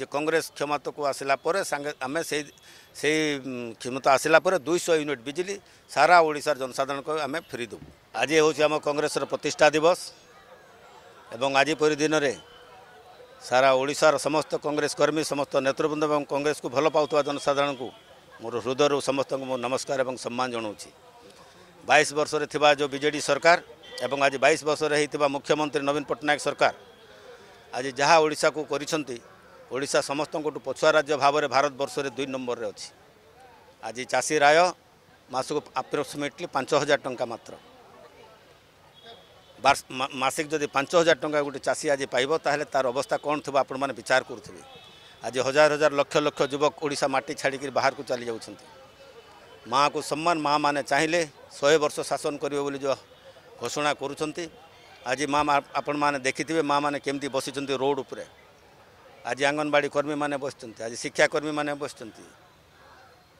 ଯେ କଂଗ୍ରେସ କ୍ଷମତାକୁ ଆସିଲା ପରେ ସାଙ୍ଗେ ଆମେ ସେଇ ସେଇ କ୍ଷମତା ଆସିଲା ପରେ ଦୁଇଶହ ୟୁନିଟ୍ ବିଜୁଳି ସାରା ଓଡ଼ିଶାର ଜନସାଧାରଣଙ୍କୁ ଆମେ ଫେରି ଦେବୁ ଆଜି ହେଉଛି ଆମ କଂଗ୍ରେସର ପ୍ରତିଷ୍ଠା ଦିବସ ଏବଂ ଆଜି ପରି ଦିନରେ ସାରା ଓଡ଼ିଶାର ସମସ୍ତ କଂଗ୍ରେସ କର୍ମୀ ସମସ୍ତ ନେତୃବୃନ୍ଦ ଏବଂ କଂଗ୍ରେସକୁ ଭଲ ପାଉଥିବା ଜନସାଧାରଣଙ୍କୁ ମୋର ହୃଦୟରୁ ସମସ୍ତଙ୍କୁ ମୁଁ ନମସ୍କାର ଏବଂ ସମ୍ମାନ ଜଣାଉଛି ବାଇଶ ବର୍ଷରେ ଥିବା ଯେଉଁ ବିଜେଡ଼ି ସରକାର ଏବଂ ଆଜି ବାଇଶ ବର୍ଷରେ ହୋଇଥିବା ମୁଖ୍ୟମନ୍ତ୍ରୀ ନବୀନ ପଟ୍ଟନାୟକ ସରକାର ଆଜି ଯାହା ଓଡ଼ିଶାକୁ କରିଛନ୍ତି ଓଡ଼ିଶା ସମସ୍ତଙ୍କଠୁ ପଛୁଆ ରାଜ୍ୟ ଭାବରେ ଭାରତବର୍ଷରେ ଦୁଇ ନମ୍ବରରେ ଅଛି ଆଜି ଚାଷୀ ରାୟ ମାସକୁ ଆପ୍ରକ୍ସିମେଟଲି ପାଞ୍ଚ ହଜାର ଟଙ୍କା ମାତ୍ର ମାସିକ ଯଦି ପାଞ୍ଚ ହଜାର ଟଙ୍କା ଗୋଟେ ଚାଷୀ ଆଜି ପାଇବ ତାହେଲେ ତା'ର ଅବସ୍ଥା କ'ଣ ଥିବ ଆପଣମାନେ ବିଚାର କରୁଥିବେ ଆଜି ହଜାର ହଜାର ଲକ୍ଷ ଲକ୍ଷ ଯୁବକ ଓଡ଼ିଶା ମାଟି ଛାଡ଼ିକରି ବାହାରକୁ ଚାଲିଯାଉଛନ୍ତି ମାଆକୁ ସମ୍ମାନ ମାଆମାନେ ଚାହିଁଲେ ଶହେ ବର୍ଷ ଶାସନ କରିବେ ବୋଲି ଯେଉଁ ଘୋଷଣା କରୁଛନ୍ତି ଆଜି ମା' ଆପଣମାନେ ଦେଖିଥିବେ ମାଆମାନେ କେମିତି ବସିଛନ୍ତି ରୋଡ଼ ଉପରେ आज आंगनबाड़ी कर्मी मैंने बस आज शिक्षाकर्मी मैंने बस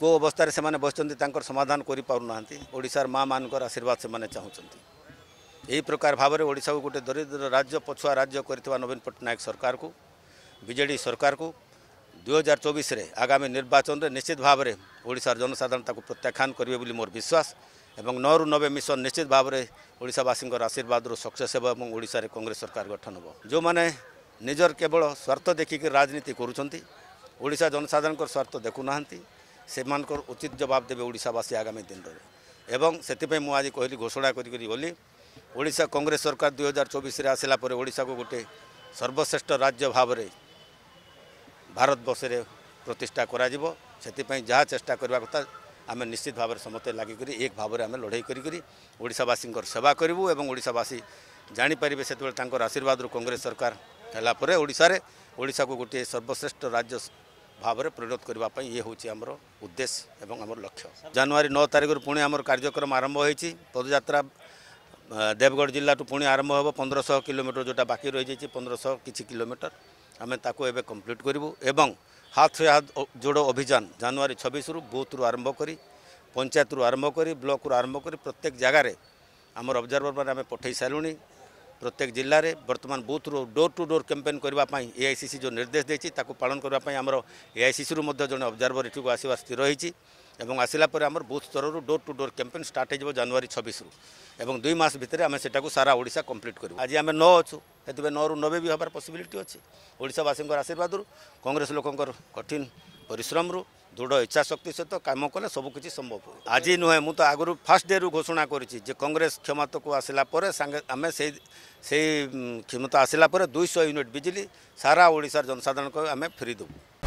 को अवस्था से बसुँच समाधान करूना ओडार माँ मान आशीर्वाद से चाहते यही प्रकार भाव में ओडा को गोटे दरिद्र राज्य पछुआ राज्य कर नवीन पट्टनायक सरकार को विजेडी सरकार को दुई हजार चौबीस आगामी निर्वाचन में निश्चित भाव में ओडार जनसाधारण प्रत्याख्यान करेंगे मोर विश्वास एवं नौ रु नबे मिशन निश्चित भाव में ओडावासी आशीर्वाद सक्सेस होगा और सरकार गठन हो जो मैंने ନିଜର କେବଳ ସ୍ୱାର୍ଥ ଦେଖିକି ରାଜନୀତି କରୁଛନ୍ତି ଓଡ଼ିଶା ଜନସାଧାରଣଙ୍କର ସ୍ୱାର୍ଥ ଦେଖୁନାହାନ୍ତି ସେମାନଙ୍କର ଉଚିତ ଜବାବ ଦେବେ ଓଡ଼ିଶାବାସୀ ଆଗାମୀ ଦିନରେ ଏବଂ ସେଥିପାଇଁ ମୁଁ ଆଜି କହିଲି ଘୋଷଣା କରିକରି ଗଲି ଓଡ଼ିଶା କଂଗ୍ରେସ ସରକାର ଦୁଇ ହଜାର ଚବିଶରେ ଆସିଲା ପରେ ଓଡ଼ିଶାକୁ ଗୋଟିଏ ସର୍ବଶ୍ରେଷ୍ଠ ରାଜ୍ୟ ଭାବରେ ଭାରତବର୍ଷରେ ପ୍ରତିଷ୍ଠା କରାଯିବ ସେଥିପାଇଁ ଯାହା ଚେଷ୍ଟା କରିବା କଥା ଆମେ ନିଶ୍ଚିତ ଭାବରେ ସମସ୍ତେ ଲାଗିକରି ଏକ ଭାବରେ ଆମେ ଲଢ଼େଇ କରିକରି ଓଡ଼ିଶାବାସୀଙ୍କର ସେବା କରିବୁ ଏବଂ ଓଡ଼ିଶାବାସୀ ଜାଣିପାରିବେ ସେତେବେଳେ ତାଙ୍କର ଆଶୀର୍ବାଦରୁ କଂଗ୍ରେସ ସରକାର ହେଲା ପରେ ଓଡ଼ିଶାରେ ଓଡ଼ିଶାକୁ ଗୋଟିଏ ସର୍ବଶ୍ରେଷ୍ଠ ରାଜ୍ୟ ଭାବରେ ପରିଣତ କରିବା ପାଇଁ ଇଏ ହେଉଛି ଆମର ଉଦ୍ଦେଶ୍ୟ ଏବଂ ଆମର ଲକ୍ଷ୍ୟ ଜାନୁଆରୀ ନଅ ତାରିଖରୁ ପୁଣି ଆମର କାର୍ଯ୍ୟକ୍ରମ ଆରମ୍ଭ ହୋଇଛି ପଦଯାତ୍ରା ଦେବଗଡ଼ ଜିଲ୍ଲାଠୁ ପୁଣି ଆରମ୍ଭ ହେବ ପନ୍ଦରଶହ କିଲୋମିଟର ଯେଉଁଟା ବାକି ରହିଯାଇଛି ପନ୍ଦରଶହ କିଛି କିଲୋମିଟର ଆମେ ତାକୁ ଏବେ କମ୍ପ୍ଲିଟ୍ କରିବୁ ଏବଂ ହାତ ସେ ହାତ ଯୋଡ଼ ଅଭିଯାନ ଜାନୁଆରୀ ଛବିଶରୁ ବୁଥରୁ ଆରମ୍ଭ କରି ପଞ୍ଚାୟତରୁ ଆରମ୍ଭ କରି ବ୍ଲକରୁ ଆରମ୍ଭ କରି ପ୍ରତ୍ୟେକ ଜାଗାରେ ଆମର ଅବଜର୍ଭରମାନେ ଆମେ ପଠାଇ ସାରିଲୁଣି প্রত্যেক জেলায় বর্তমান বুথ্রু ডোর টু ডোর ক্যাম্পেন করা এআইসিসি যে নির্দেশ দিয়েছি তাকে পালন করা আমার এআইসিসি জন অবজরভর এটি আসবা স্থির হয়েছে এবং আসিলা পরে আমার বুথ স্তরর door to door campaign start হয়ে যাব জানুয়ারি ছবিশ রু এবং দুই মাস ভিতরে আমি সেটা সারা ওড়শা কমপ্লিট করবু আজ আমি ন অছু সেপাই নু নবে বি হবার পসিবিলিটি অছি ওড়শাবাসী আশীর্বাদ কংগ্রেস লোকর কঠিন পরিশ্রমর ଦୃଢ଼ ଇଚ୍ଛାଶକ୍ତି ସହିତ କାମ କଲେ ସବୁକିଛି ସମ୍ଭବ ହୁଏ ଆଜି ନୁହେଁ ମୁଁ ତ ଆଗରୁ ଫାର୍ଷ୍ଟ ଡେରୁ ଘୋଷଣା କରିଛି ଯେ କଂଗ୍ରେସ କ୍ଷମତାକୁ ଆସିଲା ପରେ ସାଙ୍ଗେ ଆମେ ସେଇ ସେଇ କ୍ଷମତା ଆସିଲା ପରେ ଦୁଇଶହ ୟୁନିଟ୍ ବିଜୁଳି ସାରା ଓଡ଼ିଶାର ଜନସାଧାରଣଙ୍କୁ ଆମେ ଫେରିଦେବୁ